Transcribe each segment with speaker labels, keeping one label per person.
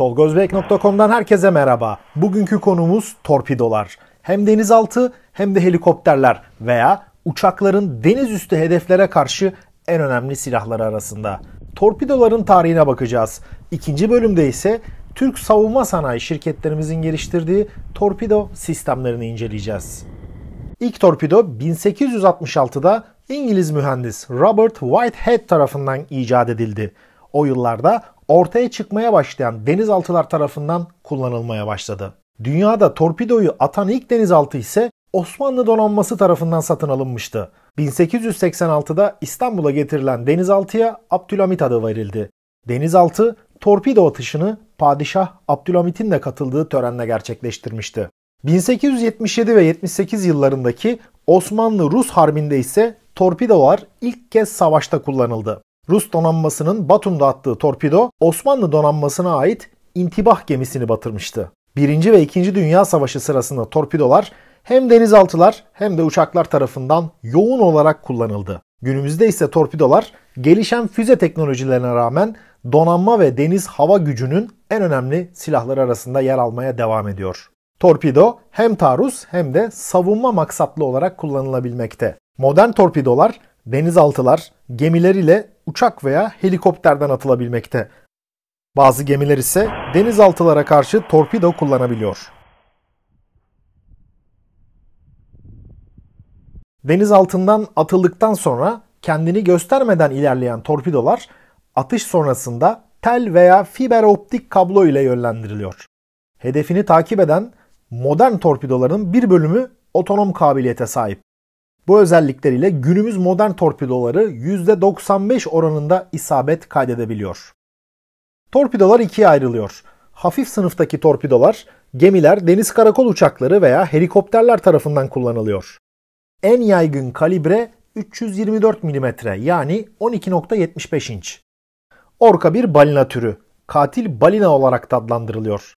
Speaker 1: Tolgozbek.com'dan herkese merhaba. Bugünkü konumuz torpidolar. Hem denizaltı hem de helikopterler veya uçakların deniz üstü hedeflere karşı en önemli silahları arasında. Torpidoların tarihine bakacağız. İkinci bölümde ise Türk savunma sanayi şirketlerimizin geliştirdiği torpido sistemlerini inceleyeceğiz. İlk torpido 1866'da İngiliz mühendis Robert Whitehead tarafından icat edildi. O yıllarda ortaya çıkmaya başlayan denizaltılar tarafından kullanılmaya başladı. Dünyada torpidoyu atan ilk denizaltı ise Osmanlı donanması tarafından satın alınmıştı. 1886'da İstanbul'a getirilen denizaltıya Abdülhamit adı verildi. Denizaltı torpido atışını Padişah Abdülhamit'in de katıldığı törenle gerçekleştirmişti. 1877 ve 78 yıllarındaki Osmanlı-Rus harbinde ise torpidolar ilk kez savaşta kullanıldı. Rus donanmasının Batum'da attığı torpido Osmanlı donanmasına ait intibah gemisini batırmıştı. 1. ve 2. Dünya Savaşı sırasında torpidolar hem denizaltılar hem de uçaklar tarafından yoğun olarak kullanıldı. Günümüzde ise torpidolar gelişen füze teknolojilerine rağmen donanma ve deniz hava gücünün en önemli silahları arasında yer almaya devam ediyor. Torpido hem taarruz hem de savunma maksatlı olarak kullanılabilmekte. Modern torpidolar denizaltılar, gemiler ile uçak veya helikopterden atılabilmekte. Bazı gemiler ise denizaltılara karşı torpido kullanabiliyor. Denizaltından atıldıktan sonra kendini göstermeden ilerleyen torpidolar atış sonrasında tel veya fiber optik kablo ile yönlendiriliyor. Hedefini takip eden modern torpidoların bir bölümü otonom kabiliyete sahip. Bu özellikleriyle günümüz modern torpidoları %95 oranında isabet kaydedebiliyor. Torpidolar ikiye ayrılıyor. Hafif sınıftaki torpidolar gemiler, deniz karakol uçakları veya helikopterler tarafından kullanılıyor. En yaygın kalibre 324 mm yani 12.75 inç. Orka bir balina türü. Katil balina olarak da adlandırılıyor.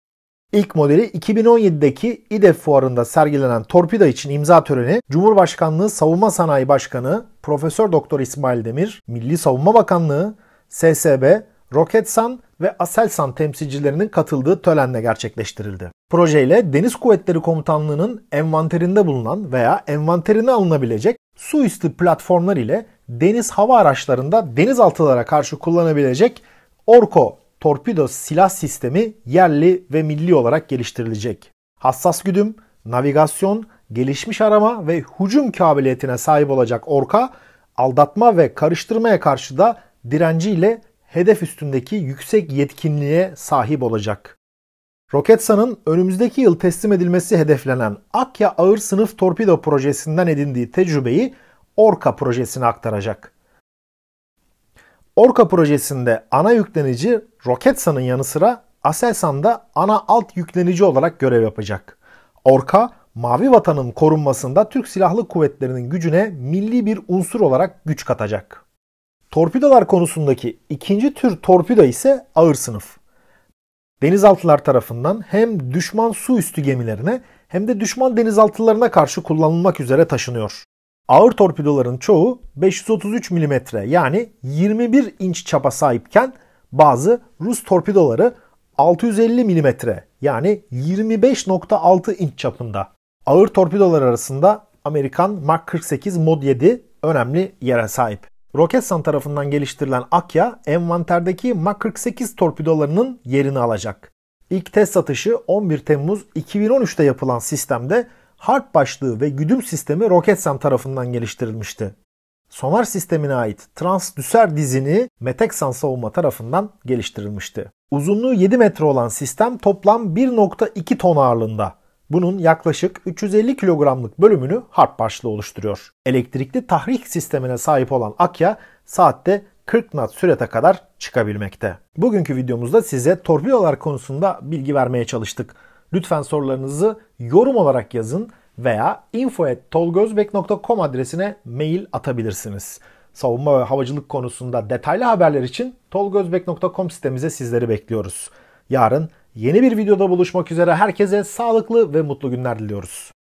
Speaker 1: İlk modeli 2017'deki İDEF fuarında sergilenen torpido için imza töreni Cumhurbaşkanlığı Savunma Sanayi Başkanı Profesör Doktor İsmail Demir, Milli Savunma Bakanlığı, SSB, Roketsan ve Aselsan temsilcilerinin katıldığı törenle gerçekleştirildi. Projeyle Deniz Kuvvetleri Komutanlığı'nın envanterinde bulunan veya envanterine alınabilecek su üstü platformlar ile deniz hava araçlarında denizaltılara karşı kullanabilecek Orko torpido silah sistemi yerli ve milli olarak geliştirilecek. Hassas güdüm, navigasyon, gelişmiş arama ve hücum kabiliyetine sahip olacak Orka, aldatma ve karıştırmaya karşı da direnciyle hedef üstündeki yüksek yetkinliğe sahip olacak. Roketsan'ın önümüzdeki yıl teslim edilmesi hedeflenen Akya Ağır Sınıf Torpido projesinden edindiği tecrübeyi Orka projesine aktaracak. Orca projesinde ana yüklenici Roketsan'ın yanı sıra Aselsan da ana alt yüklenici olarak görev yapacak. Orca, Mavi Vatan'ın korunmasında Türk Silahlı Kuvvetleri'nin gücüne milli bir unsur olarak güç katacak. Torpidolar konusundaki ikinci tür torpido ise ağır sınıf. Denizaltılar tarafından hem düşman su üstü gemilerine hem de düşman denizaltılarına karşı kullanılmak üzere taşınıyor. Ağır torpidoların çoğu 533 mm yani 21 inç çapa sahipken bazı Rus torpidoları 650 mm yani 25.6 inç çapında. Ağır torpidolar arasında Amerikan Mark 48 Mod 7 önemli yere sahip. Roketsan tarafından geliştirilen Akya, envanterdeki Mach 48 torpidolarının yerini alacak. İlk test satışı 11 Temmuz 2013'te yapılan sistemde harp başlığı ve güdüm sistemi Roketsan tarafından geliştirilmişti. Sonar sistemine ait Transdüser dizini Meteksan savunma tarafından geliştirilmişti. Uzunluğu 7 metre olan sistem toplam 1.2 ton ağırlığında. Bunun yaklaşık 350 kilogramlık bölümünü harp başlığı oluşturuyor. Elektrikli tahrik sistemine sahip olan Akya saatte 40 knot sürete kadar çıkabilmekte. Bugünkü videomuzda size torpidolar konusunda bilgi vermeye çalıştık. Lütfen sorularınızı yorum olarak yazın veya info.tolgozbek.com adresine mail atabilirsiniz. Savunma ve havacılık konusunda detaylı haberler için tolgozbek.com sitemize sizleri bekliyoruz. Yarın yeni bir videoda buluşmak üzere herkese sağlıklı ve mutlu günler diliyoruz.